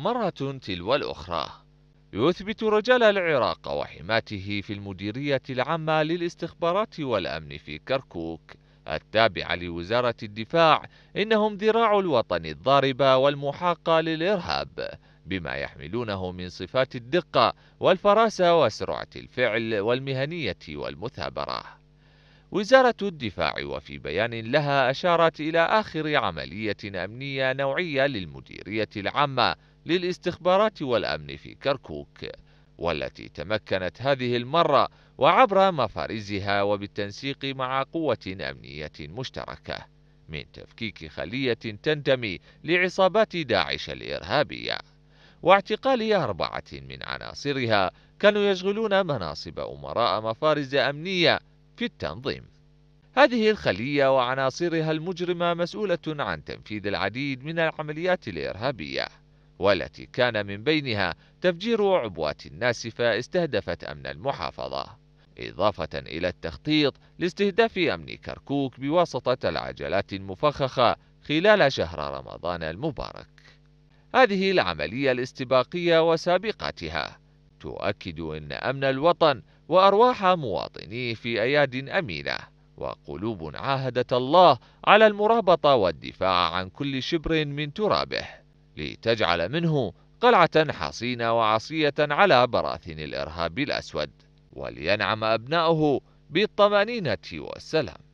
مرة تلو الأخرى يثبت رجال العراق وحماته في المديرية العامة للاستخبارات والأمن في كركوك التابعة لوزارة الدفاع إنهم ذراع الوطن الضاربة والمحاقة للإرهاب بما يحملونه من صفات الدقة والفراسة وسرعة الفعل والمهنية والمثابرة وزارة الدفاع وفي بيان لها أشارت إلى آخر عملية أمنية نوعية للمديرية العامة للاستخبارات والأمن في كركوك والتي تمكنت هذه المرة وعبر مفارزها وبالتنسيق مع قوة أمنية مشتركة من تفكيك خلية تنتمي لعصابات داعش الإرهابية واعتقال أربعة من عناصرها كانوا يشغلون مناصب أمراء مفارز أمنية في التنظيم هذه الخلية وعناصرها المجرمة مسؤولة عن تنفيذ العديد من العمليات الإرهابية والتي كان من بينها تفجير عبوات ناسفة استهدفت أمن المحافظة إضافة إلى التخطيط لاستهداف أمن كركوك بواسطة العجلات المفخخة خلال شهر رمضان المبارك هذه العملية الاستباقية وسابقتها تؤكد أن أمن الوطن وأرواح مواطنيه في أياد أمينة وقلوب عاهدت الله على المرابطة والدفاع عن كل شبر من ترابه لتجعل منه قلعة حصينة وعصية على براثن الإرهاب الأسود ولينعم أبناؤه بالطمأنينة والسلام